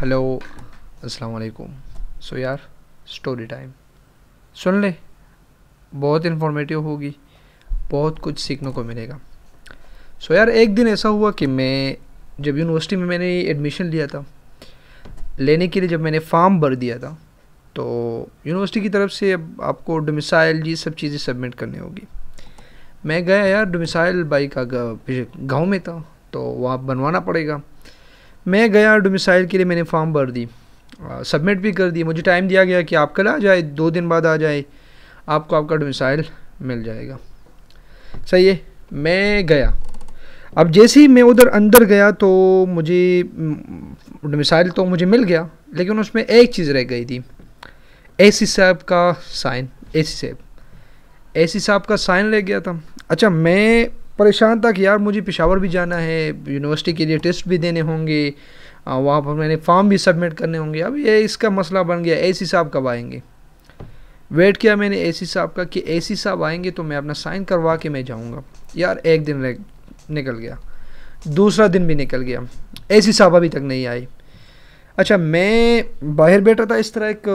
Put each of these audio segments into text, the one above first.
hello अस्सलाम वालेकुम सो यार स्टोरी टाइम सुन ले बहुत इन्फॉर्मेटिव होगी बहुत कुछ सीखने को मिलेगा सो यार एक दिन ऐसा हुआ कि मैं जब यूनिवर्सिटी में मैंने एडमिशन लिया था लेने के लिए जब मैंने फॉर्म भर दिया था तो यूनिवर्सिटी की तरफ से अब आपको डोमिसाइल ये सब चीज़ें सबमिट करनी होगी मैं गया यार डोमिसाइल बाई का गाँव में था तो वहाँ बनवाना पड़ेगा मैं गया डोमिसाइल के लिए मैंने फॉर्म भर दी सबमिट भी कर दी मुझे टाइम दिया गया कि आप कल आ जाए दो दिन बाद आ जाए आपको आपका डोमिसाइल मिल जाएगा सही है मैं गया अब जैसे ही मैं उधर अंदर गया तो मुझे डोमिसाइल तो मुझे मिल गया लेकिन उसमें एक चीज़ रह गई थी ए सी साहब का साइन ए सी साहब ए सी साहब का साइन रह गया था अच्छा मैं परेशान था कि यार मुझे पिशावर भी जाना है यूनिवर्सिटी के लिए टेस्ट भी देने होंगे वहाँ पर मैंने फॉर्म भी सबमिट करने होंगे अब ये इसका मसला बन गया ए साहब कब आएंगे वेट किया मैंने ए साहब का कि ए साहब आएंगे तो मैं अपना साइन करवा के मैं जाऊँगा यार एक दिन निकल गया दूसरा दिन भी निकल गया ए साहब अभी तक नहीं आए अच्छा मैं बाहर बैठा था इस तरह एक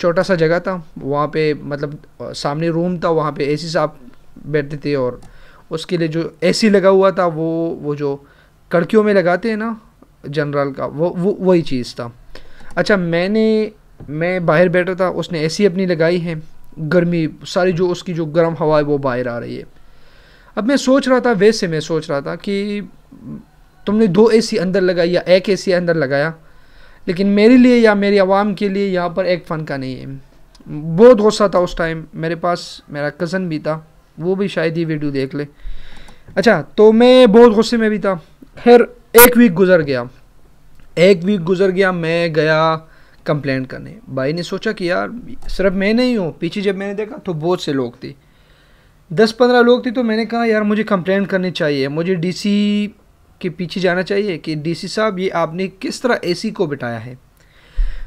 छोटा सा जगह था वहाँ पे मतलब सामने रूम था वहाँ पे ए साहब बैठते थे और उसके लिए जो एसी लगा हुआ था वो वो जो कड़कियों में लगाते हैं ना जनरल का वो वो वही चीज़ था अच्छा मैंने मैं बाहर बैठा था उसने एसी अपनी लगाई है गर्मी सारी जो उसकी जो गर्म हवा है वो बाहर आ रही है अब मैं सोच रहा था वैसे मैं सोच रहा था कि तुमने दो एसी अंदर लगाई या एक एसी अंदर लगाया लेकिन मेरे लिए या मेरी आवाम के लिए यहाँ पर एक फ़न का नहीं है बहुत गुस्सा था उस टाइम मेरे पास मेरा कज़न भी था वो भी शायद ही वीडियो देख ले अच्छा तो मैं बहुत गुस्से में भी था खैर एक वीक गुजर गया एक वीक गुजर गया मैं गया कंप्लेंट करने भाई ने सोचा कि यार सिर्फ मैं नहीं हूँ पीछे जब मैंने देखा तो बहुत से लोग थे दस पंद्रह लोग थे तो मैंने कहा यार मुझे कंप्लेंट करनी चाहिए मुझे डीसी के पीछे जाना चाहिए कि डीसी साहब ये आपने किस तरह एसी को बिठाया है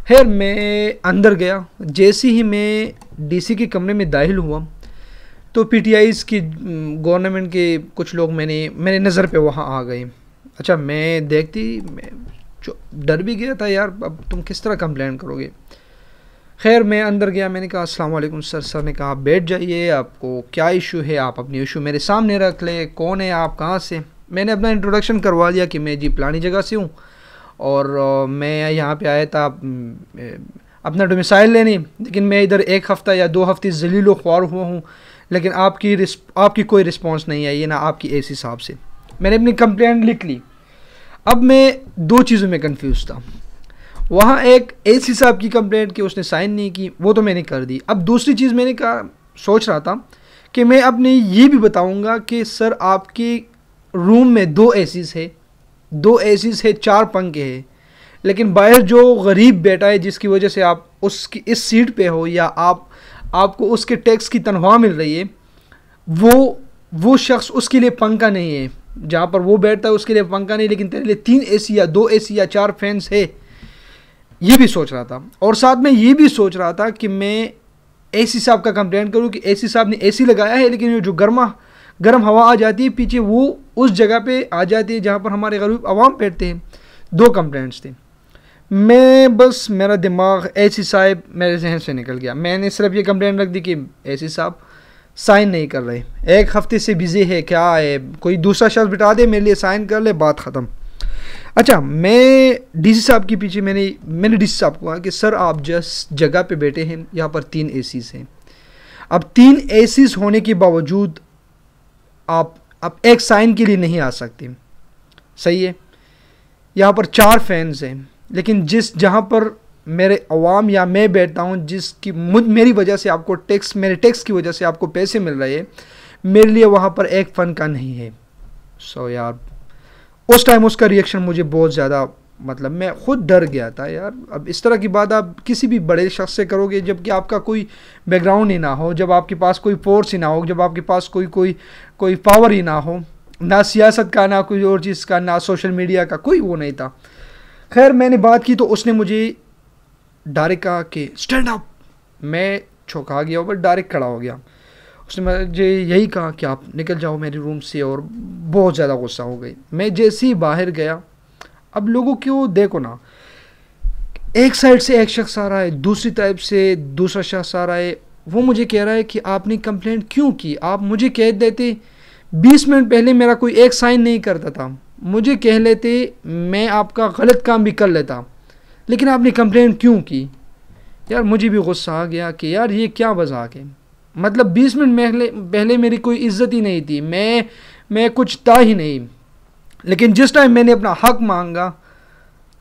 खैर मैं अंदर गया जैसे ही मैं डीसी के कमरे में दाखिल हुआ तो पी की गवर्नमेंट के कुछ लोग मैंने मेरे नज़र पे वहाँ आ गए अच्छा मैं देखती मैं जो डर भी गया था यार अब तुम किस तरह कंप्लेन करोगे खैर मैं अंदर गया मैंने कहा अस्सलाम वालेकुम सर सर ने कहा बैठ जाइए आपको क्या इशू है आप अपनी इशू मेरे सामने रख ले कौन है आप कहाँ से मैंने अपना इंट्रोडक्शन करवा दिया कि मैं जी पुरानी जगह से हूँ और मैं यहाँ पे आया था अपना डोमिसाइल लेने लेकिन मैं इधर एक हफ़्ता या दो हफ्ते जलीलो ख्वार हुआ हूँ लेकिन आपकी आपकी कोई रिस्पॉन्स नहीं आई है ना आपकी ए साहब से मैंने अपनी कंप्लेंट लिख ली अब मैं दो चीज़ों में कंफ्यूज था वहाँ एक ए साहब की कंप्लेंट की उसने साइन नहीं की वो तो मैंने कर दी अब दूसरी चीज़ मैंने कहा सोच रहा था कि मैं अपने ये भी बताऊँगा कि सर आपके रूम में दो ए है दो ए है चार पंखे हैं लेकिन बाहर जो गरीब बेटा है जिसकी वजह से आप उसकी इस सीट पे हो या आप आपको उसके टैक्स की तनख्वाह मिल रही है वो वो शख्स उसके लिए पंखा नहीं है जहाँ पर वो बैठता है उसके लिए पंखा नहीं लेकिन तेरे लिए तीन ए या दो ए या चार फैंस है ये भी सोच रहा था और साथ में ये भी सोच रहा था कि मैं ए साहब का कंप्लेंट करूँ कि ए साहब ने ए लगाया है लेकिन जो गर्मा गर्म हवा आ जाती है पीछे वो उस जगह पे आ जाती है जहाँ पर हमारे गरीब आवाम बैठते हैं दो कंप्लेंट्स थे मैं बस मेरा दिमाग ए सी साहब मेरे जहन से निकल गया मैंने सिर्फ ये कंप्लेंट रख दी कि ए सी साहब साइन नहीं कर रहे एक हफ्ते से बिज़ी है क्या है कोई दूसरा शख्स बिठा दे मेरे लिए साइन कर ले बात ख़त्म अच्छा मैं डीसी साहब के पीछे मैंने मैंने डीसी साहब को कहा कि सर आप जिस जगह पे बैठे हैं यहाँ पर तीन ए हैं अब तीन ए होने के बावजूद आप अब एक साइन के लिए नहीं आ सकते सही है यहाँ पर चार फैंस हैं लेकिन जिस जहाँ पर मेरे अवाम या मैं बैठता हूँ जिसकी मुझ मेरी वजह से आपको टैक्स मेरे टैक्स की वजह से आपको पैसे मिल रहे हैं मेरे लिए वहाँ पर एक फ़न का नहीं है सो so, यार उस टाइम उसका रिएक्शन मुझे बहुत ज़्यादा मतलब मैं खुद डर गया था यार अब इस तरह की बात आप किसी भी बड़े शख्स से करोगे जबकि आपका कोई बैकग्राउंड ही ना हो जब आपके पास कोई फोर्स ही ना हो जब आपके पास कोई कोई कोई पावर ही ना हो ना सियासत का ना कोई और चीज़ का ना सोशल मीडिया का कोई वो नहीं था खैर मैंने बात की तो उसने मुझे डायरेक्ट कहा कि स्टैंड अप मैं चौंका गया और डायरेक्ट खड़ा हो गया उसने मुझे यही कहा कि आप निकल जाओ मेरे रूम से और बहुत ज़्यादा गुस्सा हो गई मैं जैसे ही बाहर गया अब लोगों को देखो ना एक साइड से एक शख्स आ रहा है दूसरी तरफ से दूसरा शख्स आ रहा है वो मुझे कह रहा है कि आपने कंप्लेंट क्यों की आप मुझे कह देते बीस मिनट पहले मेरा कोई एक साइन नहीं करता था मुझे कह लेते मैं आपका गलत काम भी कर लेता लेकिन आपने कंप्लेन क्यों की यार मुझे भी गुस्सा आ गया कि यार ये क्या वजह है मतलब बीस मिनट पहले पहले मेरी कोई इज्जत ही नहीं थी मैं मैं कुछ था ही नहीं लेकिन जिस टाइम मैंने अपना हक मांगा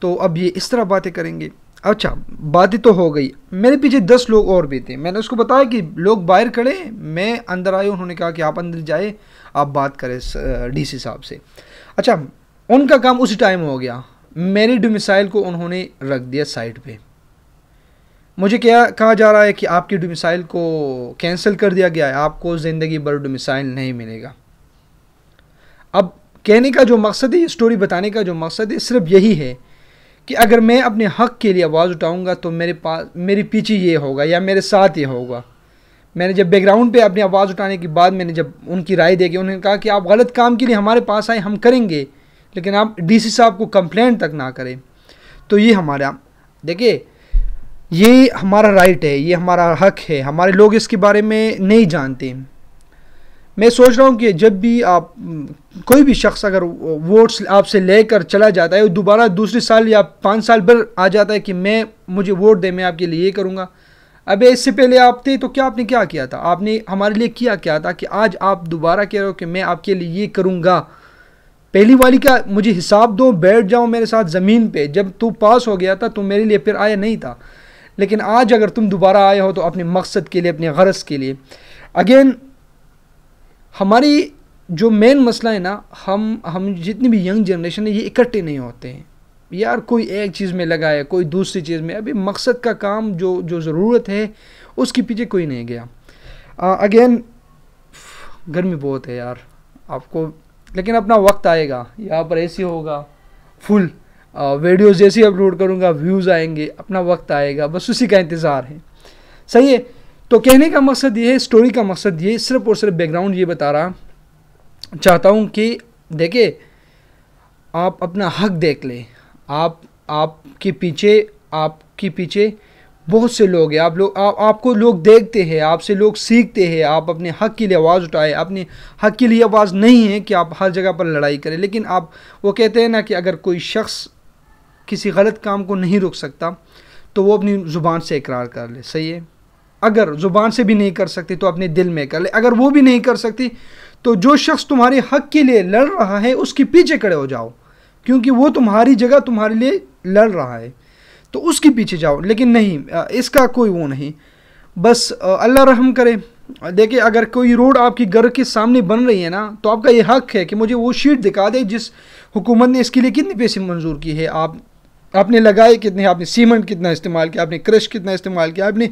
तो अब ये इस तरह बातें करेंगे अच्छा बातें तो हो गई मेरे पीछे दस लोग और भी थे मैंने उसको बताया कि लोग बाहर खड़े मैं अंदर आए उन्होंने कहा कि आप अंदर जाए आप बात करें डीसी साहब से अच्छा उनका काम उसी टाइम हो गया मेरी डोमिसाइल को उन्होंने रख दिया साइड पे मुझे क्या कहा जा रहा है कि आपकी डोमिसाइल को कैंसिल कर दिया गया है आपको ज़िंदगी भर डोमिसाइल नहीं मिलेगा अब कहने का जो मकसद है स्टोरी बताने का जो मकसद है सिर्फ यही है कि अगर मैं अपने हक़ के लिए आवाज़ उठाऊँगा तो मेरे पास मेरे पीछे ये होगा या मेरे साथ ये होगा मैंने जब बैकग्राउंड पे अपनी आवाज़ उठाने के बाद मैंने जब उनकी राय देखी उन्होंने कहा कि आप गलत काम के लिए हमारे पास आए हम करेंगे लेकिन आप डीसी साहब को कंप्लेन तक ना करें तो ये हमारा देखिए ये हमारा राइट है ये हमारा हक है हमारे लोग इसके बारे में नहीं जानते मैं सोच रहा हूँ कि जब भी आप कोई भी शख्स अगर वोट्स आपसे लेकर चला जाता है वो दोबारा दूसरे साल या पाँच साल भर आ जाता है कि मैं मुझे वोट दे मैं आपके लिए ये करूँगा अब इससे पहले आप थे तो क्या आपने क्या किया था आपने हमारे लिए किया क्या था कि आज आप दोबारा कह रहे हो कि मैं आपके लिए ये करूँगा पहली वाली क्या मुझे हिसाब दो बैठ जाओ मेरे साथ ज़मीन पे जब तू पास हो गया था तो मेरे लिए फिर आया नहीं था लेकिन आज अगर तुम दोबारा आए हो तो अपने मकसद के लिए अपने गरज के लिए अगेन हमारी जो मेन मसला है ना हम हम जितनी भी यंग जनरेशन है ये इकट्ठे नहीं होते हैं यार कोई एक चीज़ में लगा है कोई दूसरी चीज़ में अभी मकसद का काम जो जो ज़रूरत है उसके पीछे कोई नहीं गया अगेन गर्मी बहुत है यार आपको लेकिन अपना वक्त आएगा यहाँ पर ए होगा फुल वीडियो जैसे अपलोड करूँगा व्यूज़ आएंगे अपना वक्त आएगा बस उसी का इंतज़ार है सही है तो कहने का मकसद ये है स्टोरी का मकसद ये सिर्फ और सिर्फ बैकग्राउंड ये बता रहा चाहता हूँ कि देखे आप अपना हक देख लें आप आपके पीछे आपके पीछे बहुत से लोग हैं आप लोग आप आपको लोग देखते हैं आपसे लोग सीखते हैं आप अपने हक के लिए आवाज़ उठाए अपने हक के लिए आवाज़ नहीं है कि आप हर जगह पर लड़ाई करें लेकिन आप वो कहते हैं ना कि अगर कोई शख्स किसी गलत काम को नहीं रोक सकता तो वो अपनी ज़ुबान से इकरार कर ले सही है अगर ज़ुबान से भी नहीं कर सकती तो अपने दिल में कर ले अगर वो भी नहीं कर सकती तो जो शख्स तुम्हारे हक के लिए लड़ रहा है उसके पीछे खड़े हो जाओ क्योंकि वो तुम्हारी जगह तुम्हारे लिए लड़ रहा है तो उसके पीछे जाओ लेकिन नहीं इसका कोई वो नहीं बस अल्लाह रहम करे देखिए अगर कोई रोड आपकी घर के सामने बन रही है ना तो आपका ये हक है कि मुझे वो शीट दिखा दे जिस हुकूमत ने इसके लिए कितने पैसे मंजूर किए हैं आप आपने लगाए कितने आपने सीमेंट कितना इस्तेमाल किया आपने क्रश कितना इस्तेमाल किया आपने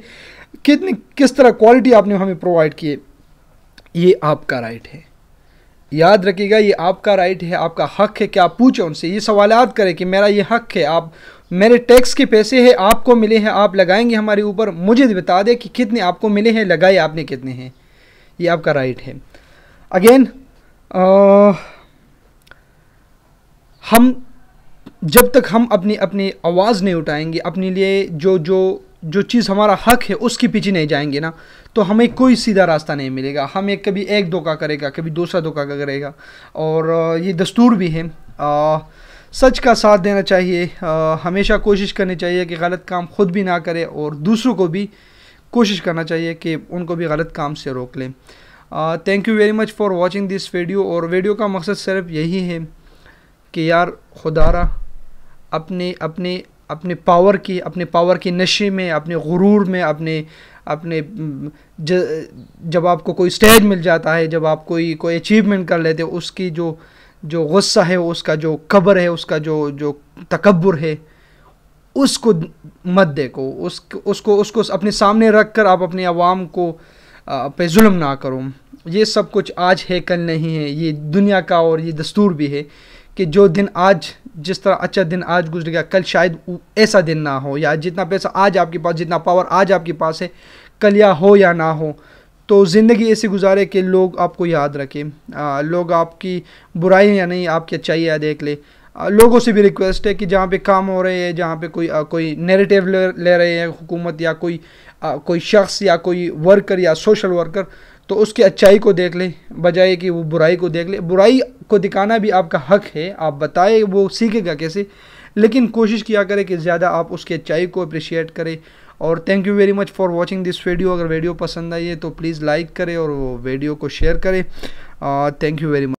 कितनी किस तरह क्वालिटी आपने हमें प्रोवाइड किए ये आपका राइट है याद रखिएगा ये आपका राइट है आपका हक है कि आप पूछे उनसे ये याद करें कि मेरा ये हक है आप मेरे टैक्स के पैसे हैं आपको मिले हैं आप लगाएंगे हमारे ऊपर मुझे बता दें कि कितने आपको मिले हैं लगाए आपने कितने हैं ये आपका राइट है अगेन हम जब तक हम अपनी अपनी आवाज़ नहीं उठाएंगे अपने लिए जो जो जो चीज़ हमारा हक है उसके पीछे नहीं जाएंगे ना तो हमें कोई सीधा रास्ता नहीं मिलेगा हमें कभी एक धोखा करेगा कभी दूसरा धोखा करेगा और ये दस्तूर भी है आ, सच का साथ देना चाहिए आ, हमेशा कोशिश करनी चाहिए कि गलत काम खुद भी ना करें और दूसरों को भी कोशिश करना चाहिए कि उनको भी गलत काम से रोक लें thank you very much for watching this video और वीडियो का मकसद सिर्फ यही है कि यार खुदारा अपने अपने अपने पावर की अपने पावर के नशे में अपने गुरूर में अपने अपने ज, जब आपको कोई स्टेज मिल जाता है जब आप कोई कोई अचीवमेंट कर लेते उसकी जो जो गुस्सा है उसका जो कब्र है उसका जो जो तकबर है उसको मत देखो उस उसको उसको अपने सामने रख कर आप अपने आवाम को पे जुल्म ना करो ये सब कुछ आज है कल नहीं है ये दुनिया का और ये दस्तूर भी है कि जो दिन आज जिस तरह अच्छा दिन आज गुजर गया कल शायद ऐसा दिन ना हो या जितना पैसा आज आपके पास जितना पावर आज आपके पास है कल या हो या ना हो तो ज़िंदगी ऐसी गुजारे कि लोग आपको याद रखें लोग आपकी बुराई या नहीं आपकी अच्छाई या देख ले आ, लोगों से भी रिक्वेस्ट है कि जहाँ पे काम हो रहे हैं जहाँ पे कोई आ, कोई नेरेटिव ले, ले रहे हैं हुकूमत या कोई आ, कोई शख्स या कोई वर्कर या सोशल वर्कर तो उसकी अच्छाई को देख ले बजाय कि वो बुराई को देख ले बुराई को दिखाना भी आपका हक है आप बताए वो सीखेगा कैसे लेकिन कोशिश किया करें कि ज़्यादा आप उसकी अच्छाई को अप्रिशिएट करें और thank you very much for watching this video अगर वीडियो पसंद आई है तो प्लीज़ लाइक करें और वीडियो को शेयर करें थैंक यू वेरी मच